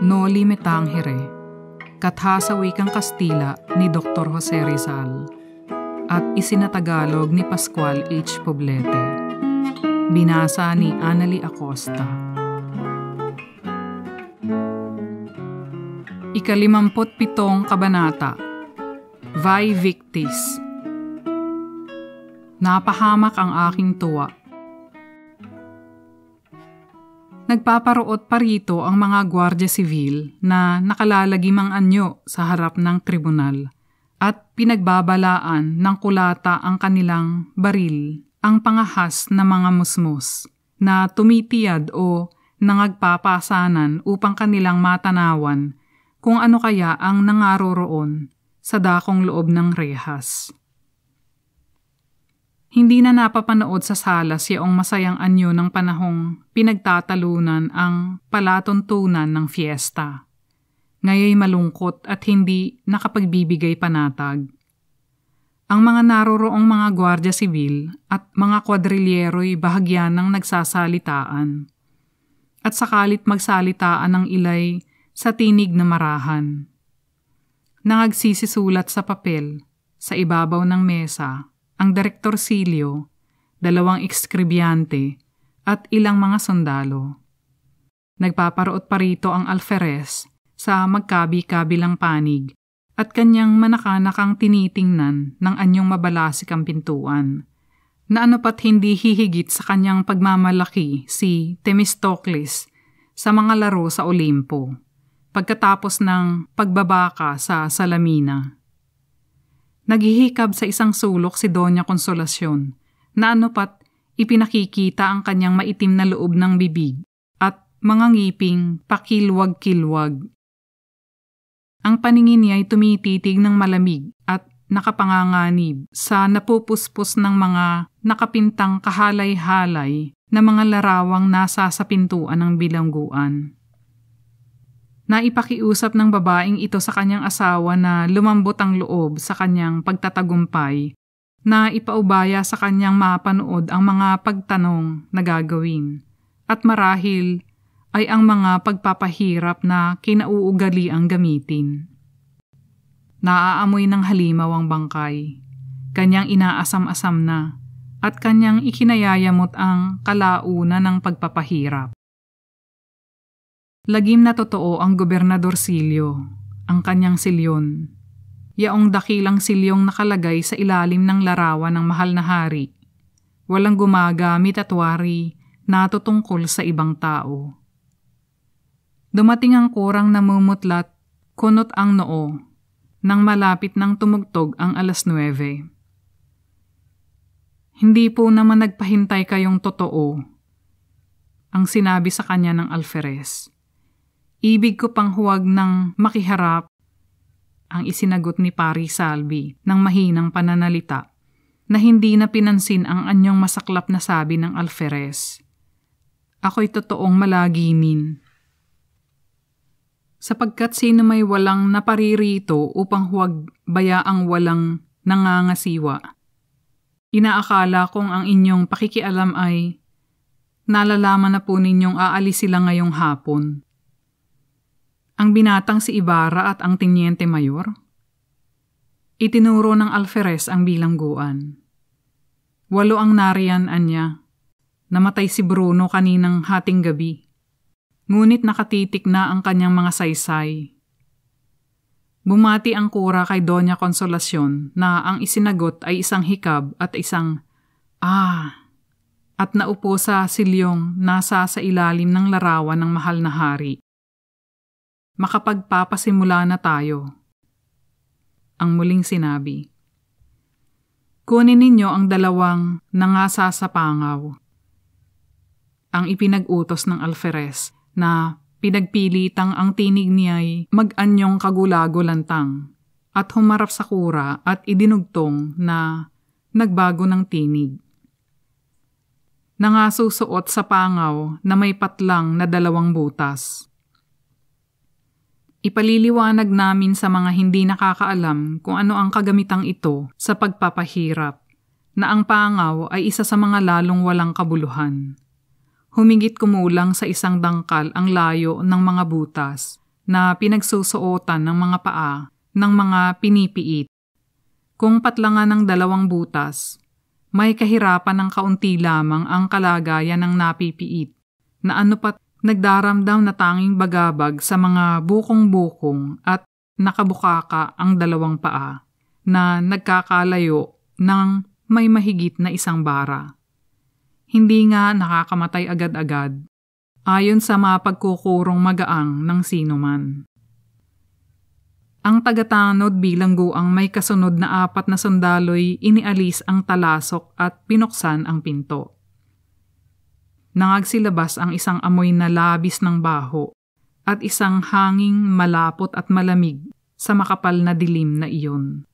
Noli Me Tangere, katha sa wikang Kastila ni Dr. Jose Rizal at isinatagalog ni Pascual H. Poblete. Binasa ni Anali Acosta. Ikalimampot pitong kabanata Vai Victis Napahamak ang aking tuwa nagpaparuot pa rito ang mga gwardya sibil na nakalalagimang anyo sa harap ng tribunal at pinagbabalaan ng kulata ang kanilang baril, ang pangahas na mga musmos na tumitiyad o nangagpapasanan upang kanilang matanawan kung ano kaya ang nangaroroon sa dakong loob ng rehas. Hindi na napapanood sa salas yaong masayang anyo ng panahong pinagtatalunan ang palatuntunan ng fiesta. Ngayoy malungkot at hindi nakapagbibigay panatag. Ang mga naroroong mga gwardya sibil at mga kwadrilyero'y bahagyan ng nagsasalitaan. At sakalit magsalitaan ng ilay sa tinig na marahan. Nangagsisisulat sa papel, sa ibabaw ng mesa, ang Direktor Silio, dalawang ekskribyante, at ilang mga sundalo. Nagpaparoot pa rito ang alferes sa magkabi-kabilang panig at kanyang manakanakang tinitingnan ng anyong mabalasik ang pintuan, na ano pat hindi hihigit sa kanyang pagmamalaki si Themistocles sa mga laro sa Olimpo, pagkatapos ng pagbabaka sa Salamina. Naghihikab sa isang sulok si Doña Consolacion na ano pat ipinakikita ang kanyang maitim na loob ng bibig at mga ngiping pakilwag-kilwag. Ang paningin niya ay tumititig ng malamig at nakapanganganib sa napupuspos ng mga nakapintang kahalay-halay na mga larawang nasa sa pintuan ng bilangguan na ipakiusap ng babaeng ito sa kanyang asawa na lumambot ang loob sa kanyang pagtatagumpay na ipaubaya sa kanyang mapanood ang mga pagtanong na gagawin at marahil ay ang mga pagpapahirap na kinauugali ang gamitin. Naaamoy ng halimaw ang bangkay. Kanyang inaasam-asam na at kanyang ikinayayamot ang kalauna ng pagpapahirap. Lagim na totoo ang gobernador Silio, ang kanyang silyon. Yaong dakilang silyong nakalagay sa ilalim ng larawan ng mahal na hari. Walang gumagamit at wari natutungkol sa ibang tao. Dumating ang kurang namumutlat, kunot ang noo, nang malapit nang tumugtog ang alas 9. Hindi po naman nagpahintay kayong totoo, ang sinabi sa kanya ng alferes. Ibig ko pang huwag ng makiharap ang isinagot ni Pari Salvi ng mahinang pananalita na hindi na pinansin ang anyong masaklap na sabi ng alferes. Ako'y totoong malagimin. Sapagkat sino may walang naparirito upang huwag baya ang walang nangangasiwa. Inaakala kong ang inyong pakikialam ay nalalaman na po ninyong aalis sila ngayong hapon ang binatang si Ibarra at ang Teniente Mayor? Itinuro ng alferes ang bilangguan. Walo ang nariyanan niya. Namatay si Bruno kaninang hating gabi. Ngunit nakatitik na ang kanyang mga saysay. Bumati ang kura kay Doña Consolacion na ang isinagot ay isang hikab at isang ah at naupo sa silyong nasa sa ilalim ng larawan ng mahal na hari makapagpapasimula na tayo. Ang muling sinabi. Kunin ninyo ang dalawang nangasa sa pangaw. Ang ipinag-utos ng alferes na pinagpilitang ang tinig niya'y mag-anyong kagulago lantang at humarap sa kura at idinugtong na nagbago ng tinig. Nangasusuot sa pangaw na may patlang na dalawang butas Ipaliliwanag namin sa mga hindi nakakaalam kung ano ang kagamitang ito sa pagpapahirap, na ang pangaw ay isa sa mga lalong walang kabuluhan. Humigit kumulang sa isang dangkal ang layo ng mga butas na pinagsusuotan ng mga paa ng mga pinipiit. Kung patlangan ng dalawang butas, may kahirapan ng kaunti lamang ang kalagayan ng napipiit na ano pat nagdaramdam na tanging bagabag sa mga bukong-bukong at nakabukaka ang dalawang paa na nagkakalayo ng may mahigit na isang bara. Hindi nga nakakamatay agad-agad ayon sa mapagkukurong magaang ng sinuman. Ang tagatanod bilanggo ang may kasunod na apat na sundaloy inialis ang talasok at pinuksan ang pinto nangagsilabas ang isang amoy na labis ng baho at isang hanging malapot at malamig sa makapal na dilim na iyon,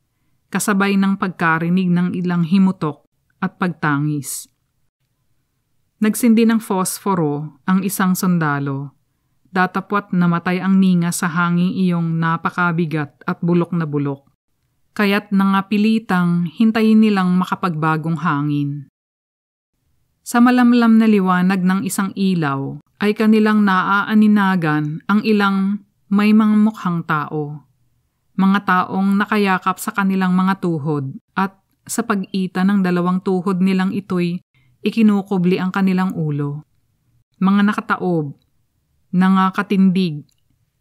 kasabay ng pagkarinig ng ilang himutok at pagtangis. Nagsindi ng fosforo ang isang sundalo. Datapwat namatay ang ninga sa hanging iyong napakabigat at bulok na bulok. Kaya't nangapilitang hintayin nilang makapagbagong hangin. Sa malamlam na liwanag ng isang ilaw ay kanilang naaaninagan ang ilang may mga mukhang tao. Mga taong nakayakap sa kanilang mga tuhod at sa pag-ita ng dalawang tuhod nilang ito'y ikinukubli ang kanilang ulo. Mga nakataob, nangakatindig,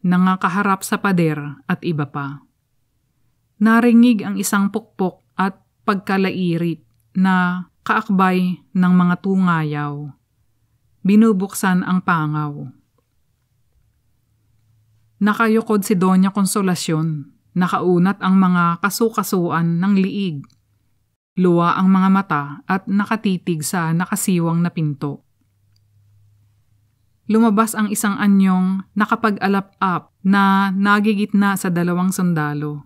nangakaharap sa pader at iba pa. Naringig ang isang pukpok at pagkalairit na kaakbay ng mga tungayaw. Binubuksan ang pangaw. Nakayukod si Doña Consolacion, nakaunat ang mga kasukasuan ng liig. Luwa ang mga mata at nakatitig sa nakasiwang na pinto. Lumabas ang isang anyong nakapag alap up na nagigitna sa dalawang sandalo.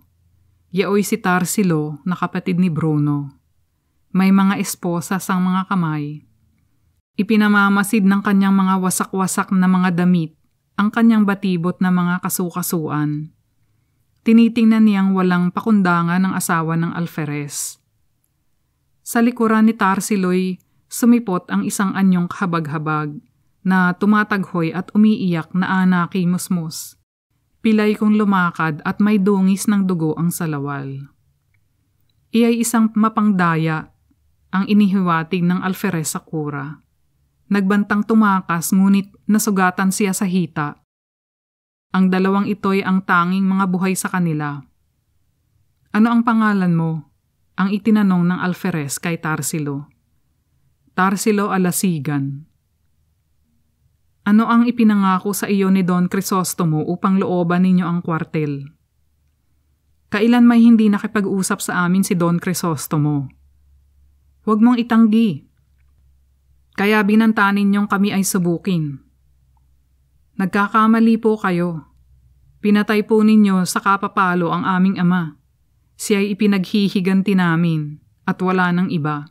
Yaoy si Tarsilo na kapatid ni Bruno may mga esposa sa mga kamay. Ipinamamasid ng kanyang mga wasak-wasak na mga damit ang kanyang batibot na mga kasukasuan. Tinitingnan niyang walang pakundangan ng asawa ng alferes. Sa likuran ni Tarsiloy, sumipot ang isang anyong kahabag-habag na tumataghoy at umiiyak na anaki musmus. Pilay kong lumakad at may dungis ng dugo ang salawal. Iyay isang mapangdaya ang inihiwatig ng alferes sa kura. Nagbantang tumakas ngunit nasugatan siya sa hita. Ang dalawang ito'y ang tanging mga buhay sa kanila. Ano ang pangalan mo? Ang itinanong ng alferes kay Tarsilo. Tarsilo Alasigan. Ano ang ipinangako sa iyo ni Don Crisostomo upang looban ninyo ang kwartel? Kailan may hindi nakipag-usap sa amin si Don Crisostomo? Huwag mong itanggi. Kaya binanta ninyong kami ay subukin. Nagkakamali po kayo. Pinatay po ninyo sa kapapalo ang aming ama. Siya ay ipinaghihiganti namin at wala ng iba.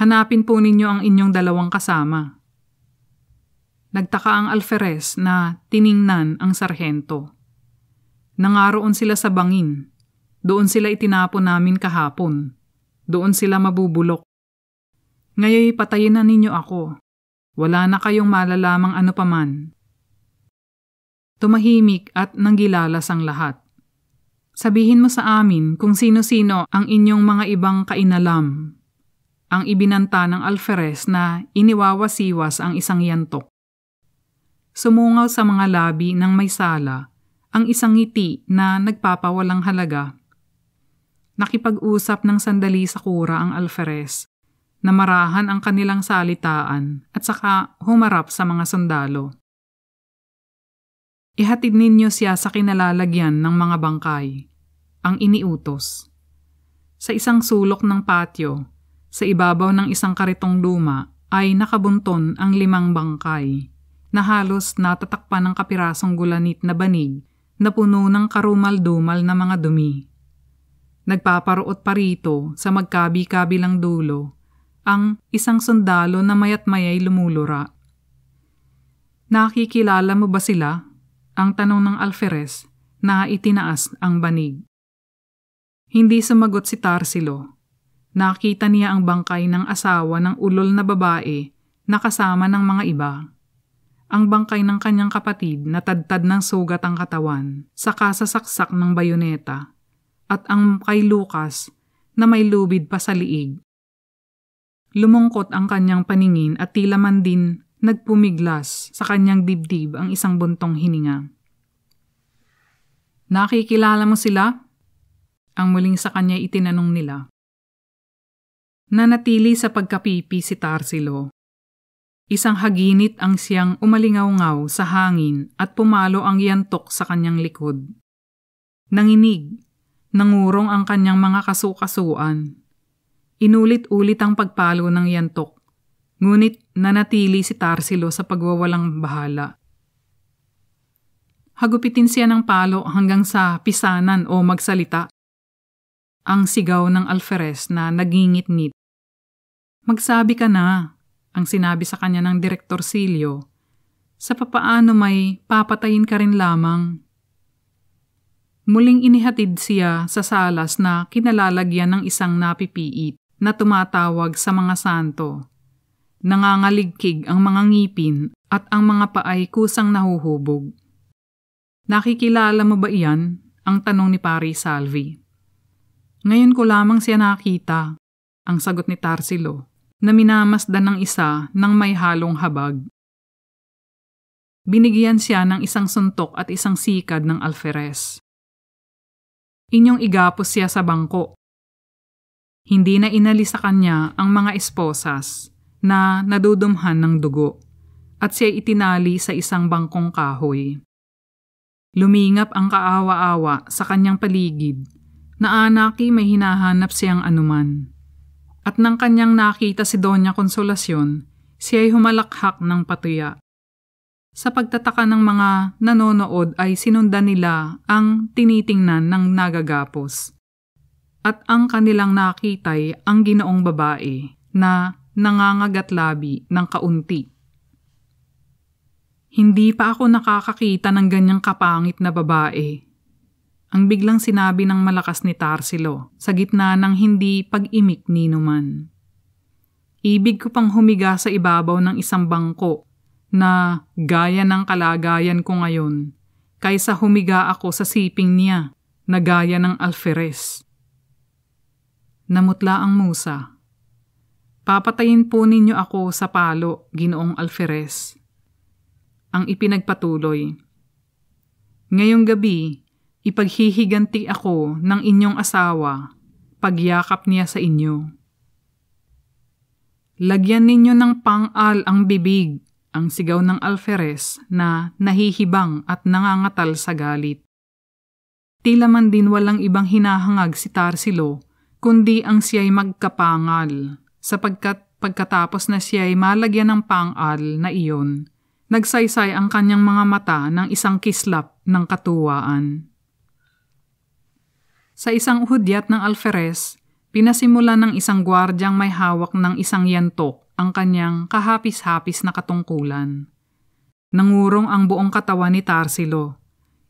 Hanapin po ninyo ang inyong dalawang kasama. Nagtaka ang alferes na tiningnan ang sarhento. Nangaroon sila sa bangin. Doon sila itinapon namin kahapon. Doon sila mabubulok. Ngayon patayin na ninyo ako. Wala na kayong malalamang ano paman. Tumahimik at nanggilalas ang lahat. Sabihin mo sa amin kung sino-sino ang inyong mga ibang kainalam. Ang ibinanta ng alferes na iniwawasiwas ang isang yantok. Sumungaw sa mga labi ng may sala ang isang ngiti na nagpapawalang halaga nakipag-usap ng sandali sa kura ang alferes namarahan ang kanilang salitaan at saka humarap sa mga sundalo. Ihatid ninyo siya sa kinalalagyan ng mga bangkay, ang iniutos. Sa isang sulok ng patio, sa ibabaw ng isang karitong luma, ay nakabunton ang limang bangkay na halos natatakpan ng kapirasong gulanit na banig na puno ng karumal-dumal na mga dumi Nagpaparuot pa rito sa magkabi-kabilang dulo ang isang sundalo na mayat mayay lumulura. Nakikilala mo ba sila? Ang tanong ng alferes na itinaas ang banig. Hindi sumagot si Tarsilo. Nakita niya ang bangkay ng asawa ng ulol na babae na kasama ng mga iba. Ang bangkay ng kanyang kapatid na tadtad ng sugat ang katawan, sa kasasaksak ng bayoneta at ang kay Lucas na may lubid pa sa liig. Lumungkot ang kanyang paningin at tila man din nagpumiglas sa kanyang dibdib ang isang buntong hininga. Nakikilala mo sila? Ang muling sa kanya itinanong nila. Nanatili sa pagkapipi si Tarsilo. Isang haginit ang siyang umalingaw-ngaw sa hangin at pumalo ang yantok sa kanyang likod. Nanginig Nangurong ang kanyang mga kasukasuan. Inulit-ulit ang pagpalo ng yantok, ngunit nanatili si Tarsilo sa pagwawalang bahala. Hagupitin siya ng palo hanggang sa pisanan o magsalita. Ang sigaw ng alferes na nagingit-ngit. Magsabi ka na, ang sinabi sa kanya ng Direktor Silio. Sa papaano may papatayin ka rin lamang Muling inihatid siya sa salas na kinalalagyan ng isang napipiit na tumatawag sa mga santo. Nangangaligkig ang mga ngipin at ang mga paay kusang nahuhubog. Nakikilala mo ba iyan? Ang tanong ni Pari Salvi. Ngayon ko lamang siya nakita, ang sagot ni Tarsilo, na minamasdan ng isa ng may halong habag. Binigyan siya ng isang suntok at isang sikad ng alferes inyong igapos siya sa bangko. Hindi na inalis sa kanya ang mga esposas na nadudumhan ng dugo at siya itinali sa isang bangkong kahoy. Lumingap ang kaawa-awa sa kanyang paligid na anaki may hinahanap siyang anuman. At nang kanyang nakita si Doña Consolacion, ay humalakhak ng patuya. Sa pagtataka ng mga nanonood ay sinundan nila ang tinitingnan ng nagagapos. At ang kanilang nakitay ang ginoong babae na nangangagat labi ng kaunti. Hindi pa ako nakakakita ng ganyang kapangit na babae. Ang biglang sinabi ng malakas ni Tarsilo sa gitna ng hindi pag-imik ni Numan. Ibig ko pang humiga sa ibabaw ng isang bangko na gaya ng kalagayan ko ngayon kaysa humiga ako sa siping niya na gaya ng alferes. Namutla ang musa. Papatayin po ninyo ako sa palo, ginoong alferes. Ang ipinagpatuloy. Ngayong gabi, ipaghihiganti ako ng inyong asawa, pagyakap niya sa inyo. Lagyan ninyo ng pangal ang bibig ang sigaw ng alferes na nahihibang at nangangatal sa galit. Tila man din walang ibang hinahangag si Tarsilo, kundi ang siya'y magkapangal, sapagkat pagkatapos na siya'y malagyan ng pangal na iyon, nagsaysay ang kanyang mga mata ng isang kislap ng katuwaan. Sa isang hudyat ng alferes, pinasimula ng isang gwardyang may hawak ng isang yantok ang kanyang kahapis-hapis na katungkulan. Nangurong ang buong katawan ni Tarsilo.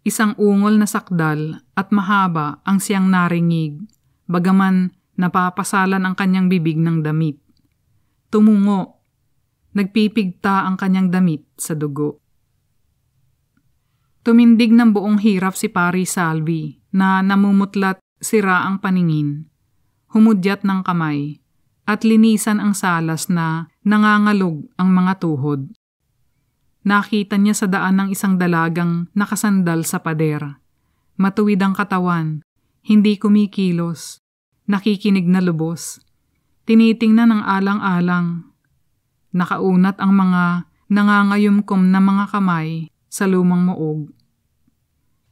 Isang ungol na sakdal at mahaba ang siyang naringig, bagaman napapasalan ang kanyang bibig ng damit. Tumungo. Nagpipigta ang kanyang damit sa dugo. Tumindig ng buong hirap si Pari Salvi na namumutlat sira ang paningin. Humudyat ng kamay at linisan ang salas na nangangalog ang mga tuhod. Nakita niya sa daan ng isang dalagang nakasandal sa pader. Matuwid ang katawan, hindi kumikilos, nakikinig na lubos. Tinitingnan ng alang-alang. Nakaunat ang mga nangangayumkom na mga kamay sa lumang muog.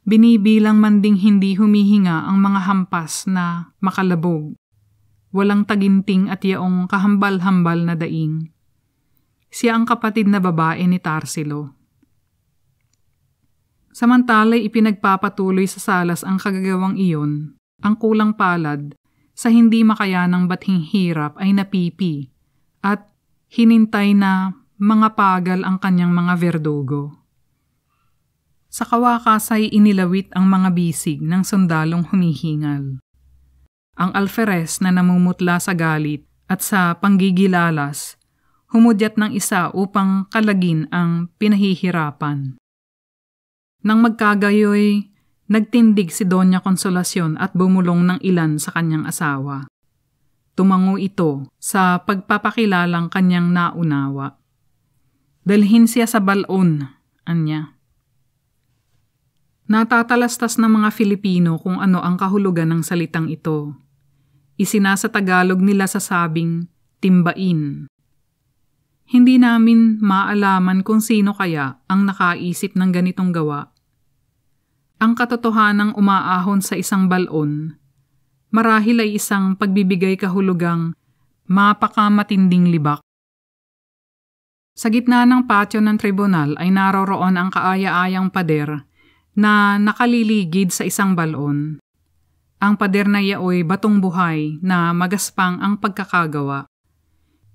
Binibilang man ding hindi humihinga ang mga hampas na makalabog walang taginting at yaong kahambal-hambal na daing. Siya ang kapatid na babae ni Tarsilo. Samantala'y ipinagpapatuloy sa salas ang kagagawang iyon, ang kulang palad sa hindi makayanang bathing hirap ay napipi at hinintay na mga pagal ang kanyang mga verdugo. Sa kawakas ay inilawit ang mga bisig ng sundalong humihingal. Ang alferes na namumutla sa galit at sa panggigilalas, humudyat ng isa upang kalagin ang pinahihirapan. Nang magkagayoy, nagtindig si Doña Consolacion at bumulong ng ilan sa kanyang asawa. Tumango ito sa pagpapakilalang kanyang naunawa. Dalhin siya sa balon, anya. Natatalastas ng mga Filipino kung ano ang kahulugan ng salitang ito isinasa Tagalog nila sa sabing timbain. Hindi namin maalaman kung sino kaya ang nakaisip ng ganitong gawa. Ang katotohanang umaahon sa isang balon, marahil ay isang pagbibigay kahulugang mapakamatinding libak. Sa gitna ng patio ng tribunal ay naroroon ang kaaya-ayang pader na nakaliligid sa isang balon. Ang pader na yaoy batong buhay na magaspang ang pagkakagawa.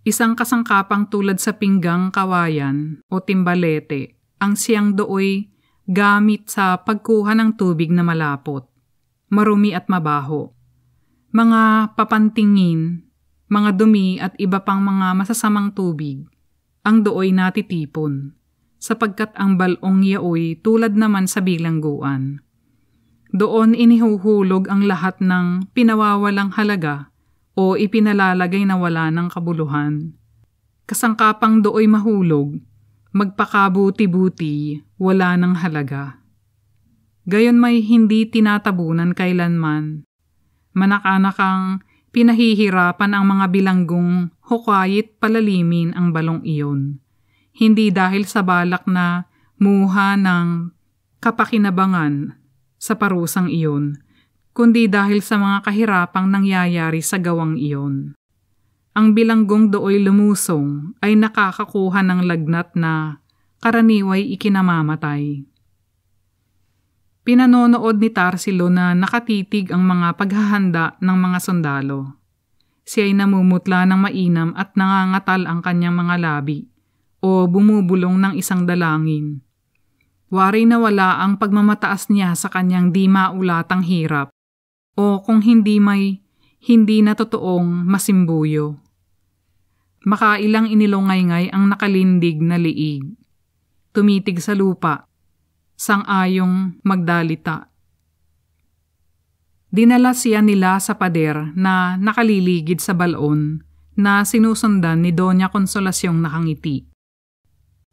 Isang kasangkapang tulad sa pinggang kawayan o timbalete ang siyang dooy gamit sa pagkuha ng tubig na malapot, marumi at mabaho. Mga papantingin, mga dumi at iba pang mga masasamang tubig, ang dooy natitipon, sapagkat ang balong yaoy tulad naman sa bilangguan doon inihuhulog ang lahat ng pinawawalang halaga o ipinalalagay na wala ng kabuluhan. Kasangkapang dooy mahulog, magpakabuti-buti, wala ng halaga. Gayon may hindi tinatabunan kailanman. Manakanakang pinahihirapan ang mga bilanggong hukayit palalimin ang balong iyon. Hindi dahil sa balak na muha ng kapakinabangan sa parusang iyon, kundi dahil sa mga kahirapang nangyayari sa gawang iyon. Ang bilanggong dooy lumusong ay nakakakuha ng lagnat na karaniway ikinamamatay. Pinanonood ni Tarsilo na nakatitig ang mga paghahanda ng mga sundalo. Siya ay namumutla ng mainam at nangangatal ang kanyang mga labi o bumubulong ng isang dalangin Wari na wala ang pagmamataas niya sa kanyang di maulatang hirap o kung hindi may hindi na totoong masimbuyo. Makailang inilongay-ngay ang nakalindig na liig. Tumitig sa lupa, sang-ayong magdalita. Dinala siya nila sa pader na nakaliligid sa balon na sinusundan ni Doña Consolasyong nakangiti.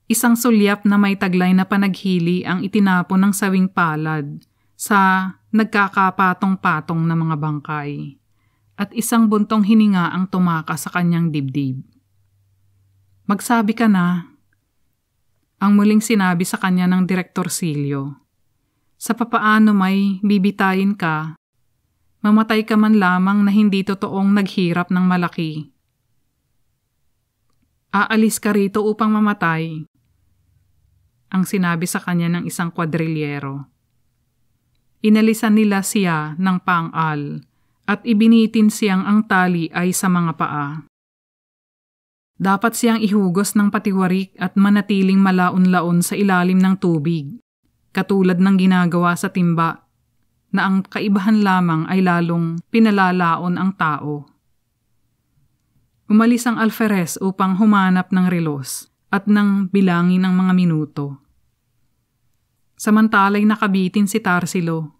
Isang sulyap na may taglay na panaghili ang itinapon ng sawing palad sa nagkakapatong-patong na mga bangkay at isang buntong hininga ang tumaka sa kanyang dibdib. Magsabi ka na, ang muling sinabi sa kanya ng Direktor Silio. Sa papaano may bibitayin ka, mamatay ka man lamang na hindi totoong naghirap ng malaki. Aalis ka rito upang mamatay ang sinabi sa kanya ng isang kwadrilyero. Inalisan nila siya ng pangal at ibinitin siyang ang tali ay sa mga paa. Dapat siyang ihugos ng patiwarik at manatiling malaon-laon sa ilalim ng tubig, katulad ng ginagawa sa timba, na ang kaibahan lamang ay lalong pinalalaon ang tao. Umalis ang alferes upang humanap ng relos at nang bilangin ang mga minuto. Samantalay nakabitin si Tarsilo.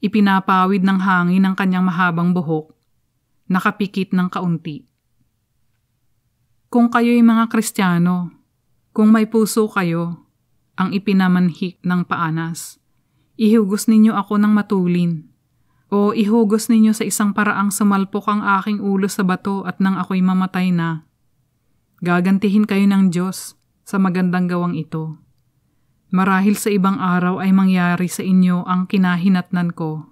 Ipinapawid ng hangin ang kanyang mahabang buhok. Nakapikit ng kaunti. Kung kayo'y mga Kristiyano, kung may puso kayo, ang ipinamanhik ng paanas, ihugos ninyo ako ng matulin, o ihugos ninyo sa isang paraang sumalpok ang aking ulo sa bato at nang ako'y mamatay na. Gagantihin kayo ng Diyos sa magandang gawang ito. Marahil sa ibang araw ay mangyari sa inyo ang kinahinatnan ko.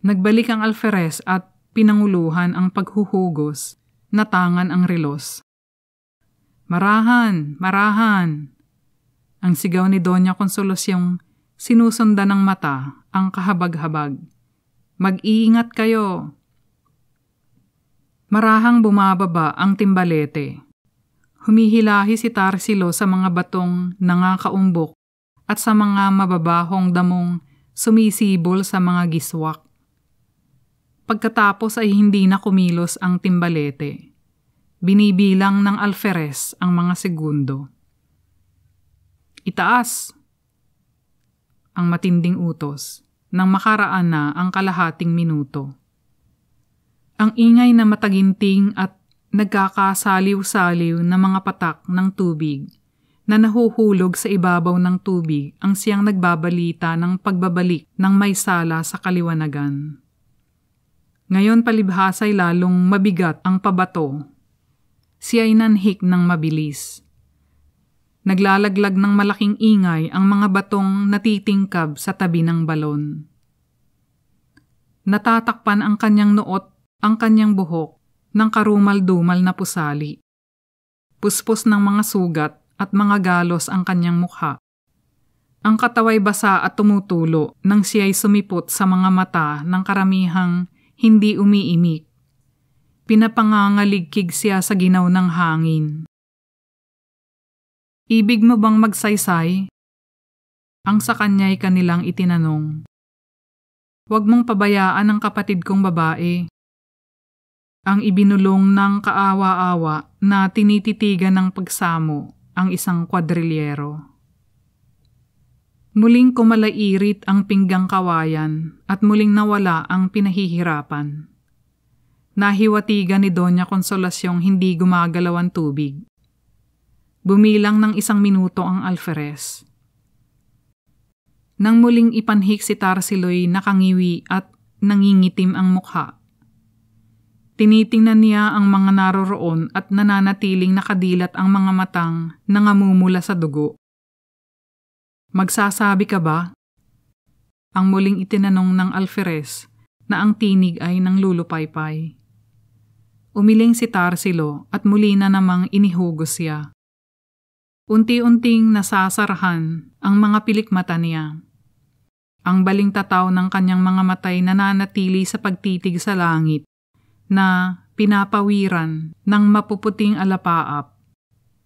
Nagbalik ang alferes at pinanguluhan ang paghuhugos, natangan ang relos. Marahan! Marahan! Ang sigaw ni Doña Consolacion sinusunda ng mata ang kahabag-habag. Mag-iingat kayo! Marahang bumababa ang timbalete. Humihilahi si Tarsilo sa mga batong nangakaumbok at sa mga mababahong damong sumisibol sa mga giswak. Pagkatapos ay hindi na kumilos ang timbalete. Binibilang ng alferes ang mga segundo. Itaas! Ang matinding utos nang makaraan na ang kalahating minuto. Ang ingay na mataginting at nagkakasaliw-saliw na mga patak ng tubig na nahuhulog sa ibabaw ng tubig ang siyang nagbabalita ng pagbabalik ng may sala sa kaliwanagan. Ngayon ay lalong mabigat ang pabato. Siya ay nanhik ng mabilis. Naglalaglag ng malaking ingay ang mga batong natitingkab sa tabi ng balon. Natatakpan ang kanyang noot, ang kanyang buhok, ng karumal-dumal na pusali. Puspos ng mga sugat at mga galos ang kanyang mukha. Ang kataway basa at tumutulo nang siya'y sumipot sa mga mata ng karamihang hindi umiimik. Pinapangangaligkig siya sa ginaw ng hangin. Ibig mo bang magsaysay? Ang sa kanya'y kanilang itinanong. Huwag mong pabayaan ang kapatid kong babae ang ibinulong ng kaawa-awa na tinititigan ng pagsamo ang isang kwadrilyero. Muling kumalairit ang pinggang kawayan at muling nawala ang pinahihirapan. Nahiwatigan ni Doña Consolasyong hindi gumagalaw ang tubig. Bumilang ng isang minuto ang alferes. Nang muling ipanhik si Tarsiloy nakangiwi at nangingitim ang mukha, Tinitingnan niya ang mga naroroon at nananatiling nakadilat ang mga matang na ngamumula sa dugo. Magsasabi ka ba? Ang muling itinanong ng alferes na ang tinig ay ng lulupaypay. Umiling si Tarsilo at muli na namang inihugos siya. Unti-unting nasasarahan ang mga pilikmata niya. Ang baling tataw ng kanyang mga matay nananatili sa pagtitig sa langit na pinapawiran ng mapuputing alapaap.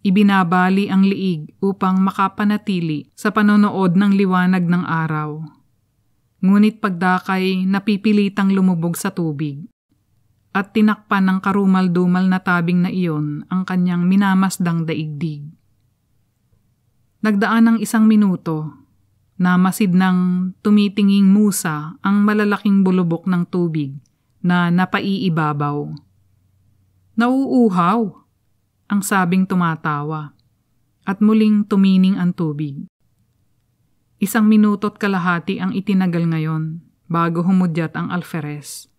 Ibinabali ang liig upang makapanatili sa panonood ng liwanag ng araw. Ngunit pagdakay napipilitang lumubog sa tubig at tinakpan ng karumal-dumal na tabing na iyon ang kanyang minamasdang daigdig. Nagdaan ng isang minuto, namasid ng tumitinging musa ang malalaking bulubok ng tubig na napaiibabaw. Nauuhaw, ang sabing tumatawa, at muling tumining ang tubig. Isang minuto't kalahati ang itinagal ngayon bago humudyat ang alferes.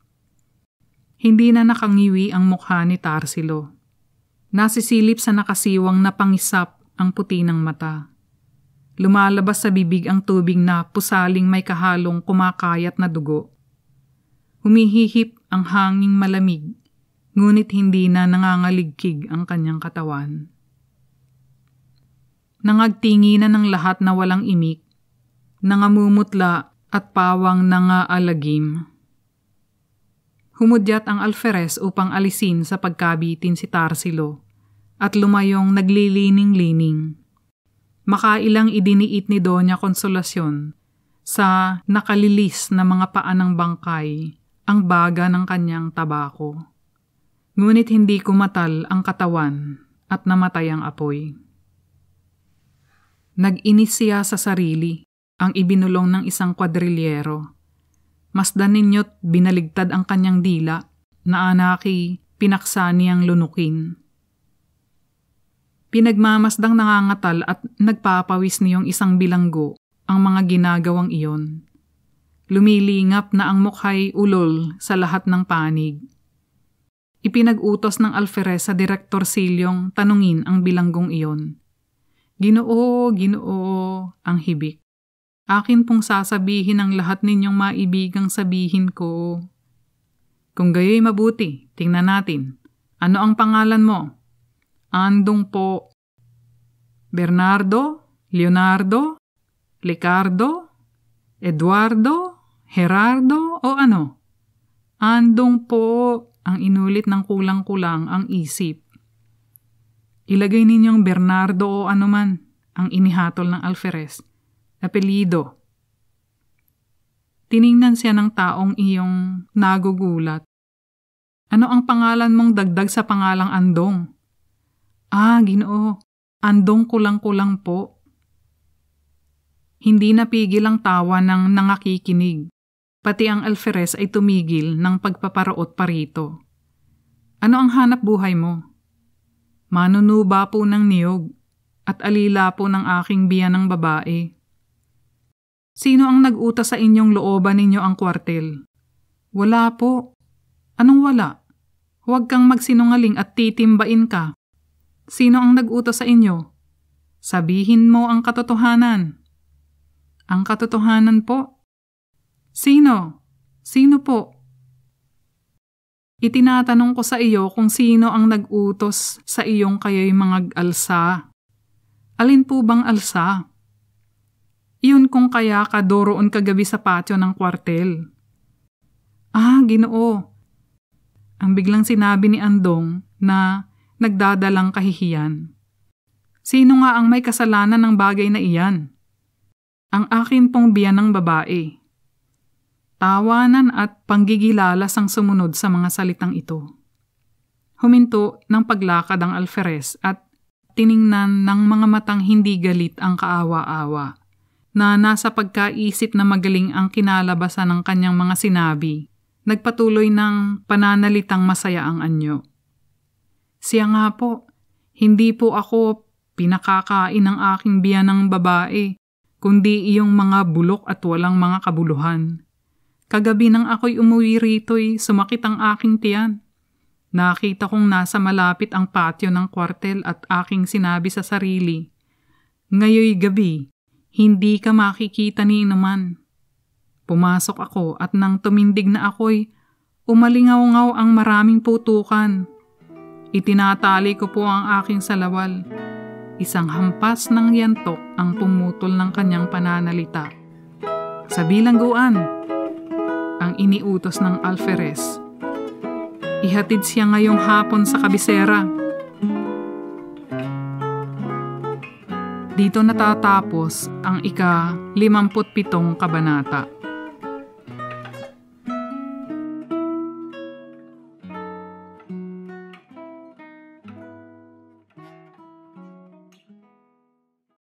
Hindi na nakangiwi ang mukha ni Tarsilo. Nasisilip sa nakasiwang na pangisap ang puti ng mata. Lumalabas sa bibig ang tubig na pusaling may kahalong kumakayat na dugo. Humihihip ang hanging malamig, ngunit hindi na nangangaligkig ang kanyang katawan. Nangagtingi na ng lahat na walang imik, nangamumutla at pawang nangaalagim. Humudyat ang alferes upang alisin sa pagkabitin si Tarsilo at lumayong naglilining-lining. Makailang idiniit ni Doña Consolacion sa nakalilis na mga paa ng bangkay ang baga ng kanyang tabako. Ngunit hindi kumatal ang katawan at namatay ang apoy. Nag-inis siya sa sarili ang ibinulong ng isang kwadrilyero. Masdan ninyo't binaligtad ang kanyang dila na anaki pinaksa niyang lunukin. Pinagmamasdang nangangatal at nagpapawis niyong isang bilanggo ang mga ginagawang iyon lumilingap na ang mukhay ulol sa lahat ng panig. Ipinag-utos ng alferes sa Direktor Silyong tanungin ang bilanggong iyon. Ginoo, ginoo, ang hibik. Akin pong sasabihin ang lahat ninyong maibigang sabihin ko. Kung gayoy mabuti, tingnan natin. Ano ang pangalan mo? Andong po. Bernardo? Leonardo? Ricardo? Eduardo? Gerardo o ano? Andong po, ang inulit ng kulang-kulang ang isip. Ilagay ninyong Bernardo o anuman ang inihatol ng alferes. Apelido. Tiningnan siya ng taong iyong nagugulat. Ano ang pangalan mong dagdag sa pangalang Andong? Ah, ginoo. Andong kulang-kulang po. Hindi napigil ang tawa ng nangakikinig. Pati ang alferes ay tumigil ng pagpaparaot parito. Ano ang hanap buhay mo? Manunuba po ng niyog at alila po ng aking biyan ng babae. Sino ang nag-uta sa inyong looban ninyo ang kwartel? Wala po. Anong wala? Huwag kang magsinungaling at titimbain ka. Sino ang nag-uta sa inyo? Sabihin mo ang katotohanan. Ang katotohanan po, Sino? Sino po? Itinatanong ko sa iyo kung sino ang nag-utos sa iyong kayo'y mga alsa. Alin po bang alsa? Iyon kung kaya ka doroon kagabi sa patio ng kwartel. Ah, ginoo. Ang biglang sinabi ni Andong na nagdadalang kahihiyan. Sino nga ang may kasalanan ng bagay na iyan? Ang akin pong ng babae tawanan at panggigilala sang sumunod sa mga salitang ito. Huminto ng paglakad ang alferes at tiningnan ng mga matang hindi galit ang kaawa-awa na nasa pagkaisip na magaling ang kinalabasan ng kanyang mga sinabi, nagpatuloy ng pananalitang masaya ang anyo. Siya nga po, hindi po ako pinakakain ng aking biyanang babae, kundi iyong mga bulok at walang mga kabuluhan. Kagabi nang ako'y umuwi rito'y sumakit ang aking tiyan. Nakita kong nasa malapit ang patio ng kwartel at aking sinabi sa sarili, Ngayoy gabi, hindi ka makikita ni naman. Pumasok ako at nang tumindig na ako'y umalingaw-ngaw ang maraming putukan. Itinatali ko po ang aking salawal. Isang hampas ng yantok ang pumutol ng kanyang pananalita. Sa bilangguan, ang iniutos ng alferes. Ihatid siya ngayong hapon sa kabisera. Dito natatapos ang ika-57 kabanata.